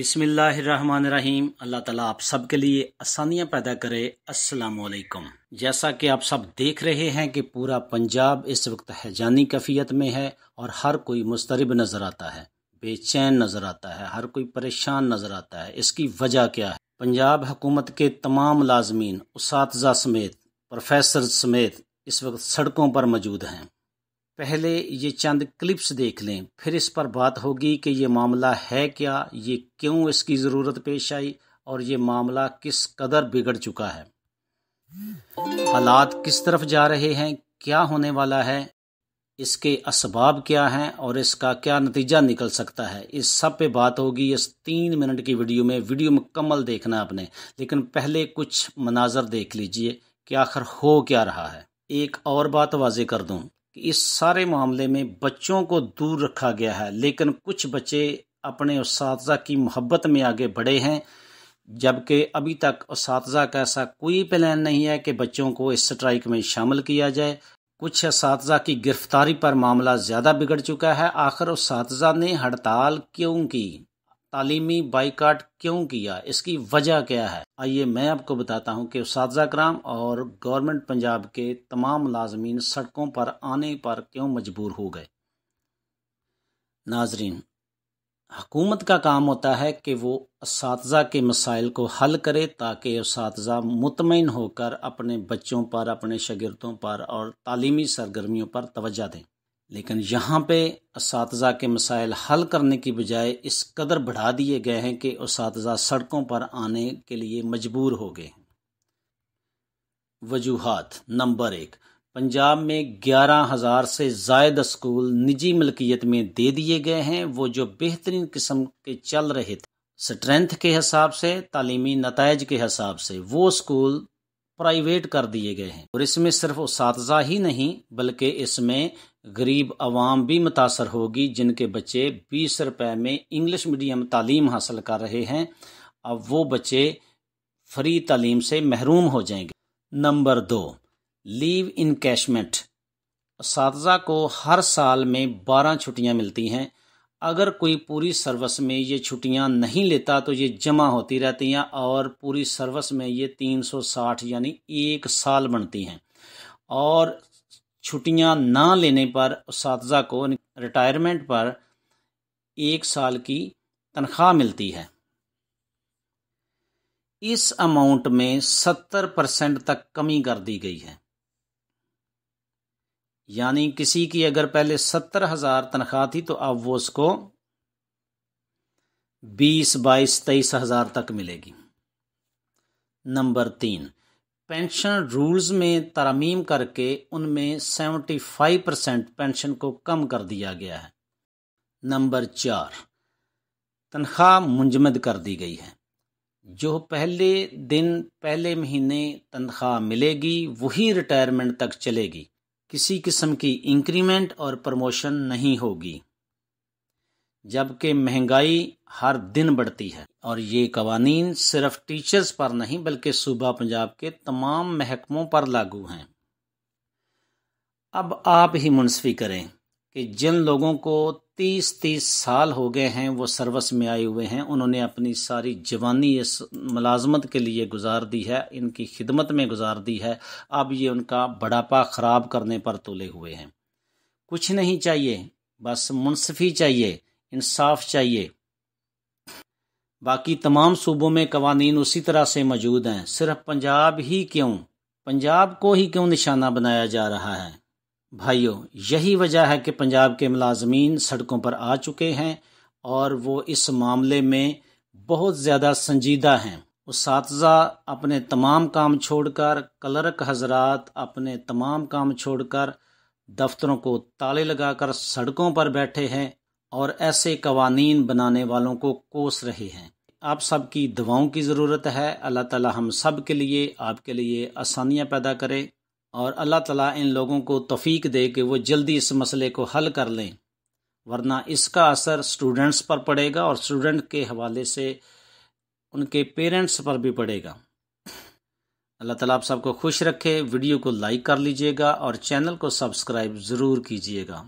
बिसमीम अल्लाह ताला आप सबके लिए आसानियां पैदा करे असलकुम जैसा कि आप सब देख रहे हैं कि पूरा पंजाब इस वक्त हैजानी कफियत में है और हर कोई मुस्तरब नज़र आता है बेचैन नज़र आता है हर कोई परेशान नज़र आता है इसकी वजह क्या है पंजाब हुकूमत के तमाम लाजमीन उस समेत प्रोफेसर समेत इस वक्त सड़कों पर मौजूद हैं पहले ये चंद क्लिप्स देख लें फिर इस पर बात होगी कि ये मामला है क्या ये क्यों इसकी ज़रूरत पेश आई और ये मामला किस कदर बिगड़ चुका है हालात किस तरफ जा रहे हैं क्या होने वाला है इसके इसबाब क्या हैं और इसका क्या नतीजा निकल सकता है इस सब पे बात होगी इस तीन मिनट की वीडियो में वीडियो मुकम्मल देखना आपने लेकिन पहले कुछ मनाजर देख लीजिए कि आखिर हो क्या रहा है एक और बात वाजे कर दूँ कि इस सारे मामले में बच्चों को दूर रखा गया है लेकिन कुछ बच्चे अपने उस की मोहब्बत में आगे बढ़े हैं जबकि अभी तक उस का ऐसा कोई प्लान नहीं है कि बच्चों को इस स्ट्राइक में शामिल किया जाए कुछ इस की गिरफ्तारी पर मामला ज़्यादा बिगड़ चुका है आखिर उस ने हड़ताल क्यों की तालीमी बाइकाट क्यों किया इसकी वजह क्या है आइए मैं आपको बताता हूं कि उसाजा कराम और गवर्नमेंट पंजाब के तमाम मुलाजमीन सड़कों पर आने पर क्यों मजबूर हो गए नाजरीन हकूमत का काम होता है कि वो इस के मसाइल को हल करे ताकि उस मुतमिन होकर अपने बच्चों पर अपने शगिरदों पर और तालीमी सरगर्मियों पर तोज्जा दें लेकिन यहाँ पे इस के मसाइल हल करने की बजाय इस कदर बढ़ा दिए गए हैं कि उस सड़कों पर आने के लिए मजबूर हो गए हैं वजूहत नंबर एक पंजाब में ग्यारह हज़ार से जायद स्कूल निजी मलकियत में दे दिए गए हैं वो जो बेहतरीन किस्म के चल रहे थे स्ट्रेंथ के हिसाब से तालीमी नतज के हिसाब से वो स्कूल प्राइवेट कर दिए गए हैं और इसमें सिर्फ उस ही नहीं बल्कि इसमें गरीब आवाम भी मुतासर होगी जिनके बच्चे बीस रुपए में इंग्लिश मीडियम तालीम हासिल कर रहे हैं अब वो बच्चे फ्री तालीम से महरूम हो जाएंगे नंबर दो लीव इन कैशमेंट इस को हर साल में बारह छुट्टियां मिलती हैं अगर कोई पूरी सर्विस में ये छुट्टियां नहीं लेता तो ये जमा होती रहती हैं और पूरी सर्विस में ये 360 यानी एक साल बनती हैं और छुट्टियां ना लेने पर उस को रिटायरमेंट पर एक साल की तनख्वाह मिलती है इस अमाउंट में सत्तर परसेंट तक कमी कर दी गई है यानी किसी की अगर पहले सत्तर हजार तनख्वाह थी तो अब वो उसको बीस बाईस तेईस हजार तक मिलेगी नंबर तीन पेंशन रूल्स में तरमीम करके उनमें 75 परसेंट पेंशन को कम कर दिया गया है नंबर चार तनख्वाह मुंजमद कर दी गई है जो पहले दिन पहले महीने तनख्वाह मिलेगी वही रिटायरमेंट तक चलेगी किसी किस्म की इंक्रीमेंट और प्रमोशन नहीं होगी जबकि महंगाई हर दिन बढ़ती है और ये कवानी सिर्फ टीचर्स पर नहीं बल्कि सूबा पंजाब के तमाम महकमों पर लागू हैं अब आप ही मुनसफी करें कि जिन लोगों को तीस तीस साल हो गए हैं वो सर्विस में आए हुए हैं उन्होंने अपनी सारी जवानी इस मुलाजमत के लिए गुजार दी है इनकी खिदमत में गुजार दी है अब ये उनका बड़ापा ख़राब करने पर तुले हुए हैं कुछ नहीं चाहिए बस मुनसफी चाहिए इंसाफ चाहिए बाकी तमाम सूबों में कवानीन उसी तरह से मौजूद हैं सिर्फ पंजाब ही क्यों पंजाब को ही क्यों निशाना बनाया जा रहा है भाइयों यही वजह है कि पंजाब के मुलाजमीन सड़कों पर आ चुके हैं और वो इस मामले में बहुत ज़्यादा संजीदा हैं उस अपने तमाम काम छोड़कर क्लर्क हजरात अपने तमाम काम छोड़कर दफ्तरों को ताले लगाकर सड़कों पर बैठे हैं और ऐसे कवानीन बनाने वालों को कोस रहे हैं आप सब की दवाओं की ज़रूरत है अल्लाह ताला हम सब के लिए आपके लिए आसानियाँ पैदा करे और अल्लाह ताला इन लोगों को तफीक दे कि वो जल्दी इस मसले को हल कर लें वरना इसका असर स्टूडेंट्स पर पड़ेगा और स्टूडेंट के हवाले से उनके पेरेंट्स पर भी पड़ेगा अल्लाह ताला आप सबको खुश रखे वीडियो को लाइक कर लीजिएगा और चैनल को सब्सक्राइब ज़रूर कीजिएगा